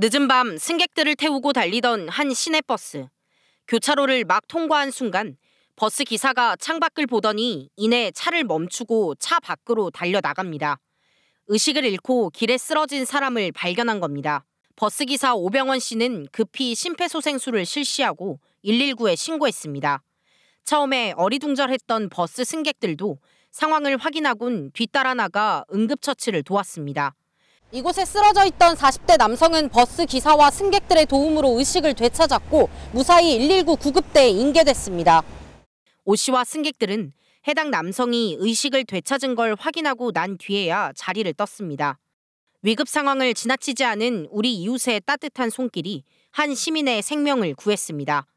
늦은 밤 승객들을 태우고 달리던 한 시내버스. 교차로를 막 통과한 순간 버스 기사가 창밖을 보더니 이내 차를 멈추고 차 밖으로 달려나갑니다. 의식을 잃고 길에 쓰러진 사람을 발견한 겁니다. 버스 기사 오병원 씨는 급히 심폐소생술을 실시하고 119에 신고했습니다. 처음에 어리둥절했던 버스 승객들도 상황을 확인하곤 뒤따라 나가 응급처치를 도왔습니다. 이곳에 쓰러져 있던 40대 남성은 버스 기사와 승객들의 도움으로 의식을 되찾았고 무사히 119 구급대에 인계됐습니다. 오 씨와 승객들은 해당 남성이 의식을 되찾은 걸 확인하고 난 뒤에야 자리를 떴습니다. 위급 상황을 지나치지 않은 우리 이웃의 따뜻한 손길이 한 시민의 생명을 구했습니다.